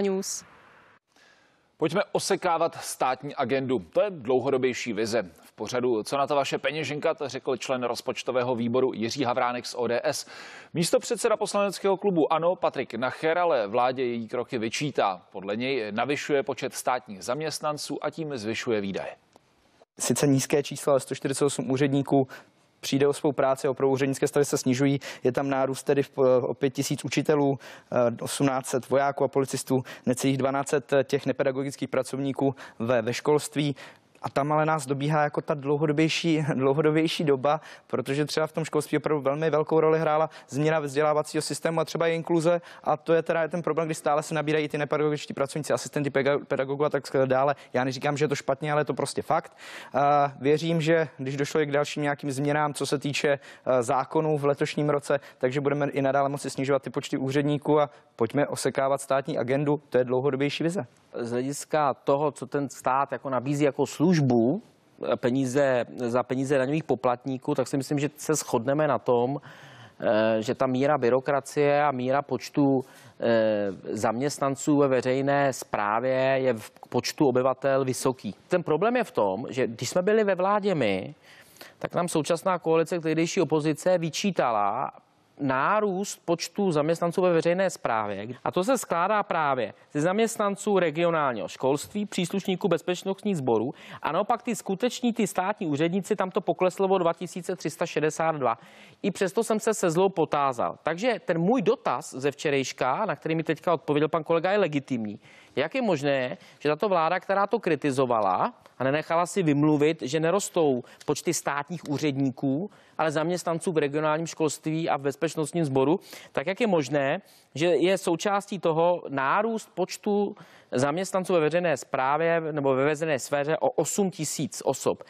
News. Pojďme osekávat státní agendu. To je dlouhodobější vize. V pořadu Co na to vaše peněženka, to řekl člen rozpočtového výboru Jiří Havránek z ODS. Místo předseda poslaneckého klubu ANO Patrik Nacher, ale vládě její kroky vyčítá. Podle něj navyšuje počet státních zaměstnanců a tím zvyšuje výdaje sice nízké číslo, ale 148 úředníků přijde o svou práci, opravdu úřednické stavy se snižují, je tam nárůst tedy o 5 tisíc učitelů, 1800 eh, vojáků a policistů, necelých 12 těch nepedagogických pracovníků ve, ve školství. A tam ale nás dobíhá jako ta dlouhodobější, dlouhodobější doba, protože třeba v tom školství opravdu velmi velkou roli hrála změna vzdělávacího systému a třeba i inkluze. A to je teda ten problém, kdy stále se nabírají ty nepedagogičtí pracovníci, asistenty pedagogů a tak dále. Já neříkám, že je to špatně, ale je to prostě fakt. Věřím, že když došlo i k dalším nějakým změnám, co se týče e, zákonů v letošním roce, takže budeme i nadále moci snižovat ty počty úředníků a pojďme osekávat státní agendu. To je dlouhodobější vize. Z hlediska toho, co ten stát jako nabízí jako služ- službu eh, peníze, za peníze daňových poplatníků, tak si myslím, že se shodneme na tom, eh, že ta míra byrokracie a míra počtu eh, zaměstnanců ve veřejné správě je v počtu obyvatel vysoký. Ten problém je v tom, že když jsme byli ve vládě my, tak nám současná koalice tehdejší opozice vyčítala nárůst počtu zaměstnanců ve veřejné správě. A to se skládá právě ze zaměstnanců regionálního školství, příslušníků bezpečnostních sborů a naopak ty skuteční, ty státní úředníci, tam to pokleslo o 2362. I přesto jsem se se zlou potázal. Takže ten můj dotaz ze včerejška, na který mi teďka odpověděl pan kolega, je legitimní. Jak je možné, že tato vláda, která to kritizovala a nenechala si vymluvit, že nerostou počty státních úředníků, ale zaměstnanců v regionálním školství a v bezpečnosti bezpečnostním sboru, tak jak je možné, že je součástí toho nárůst počtu zaměstnanců ve veřejné správě nebo ve veřejné sféře o 8 tisíc osob.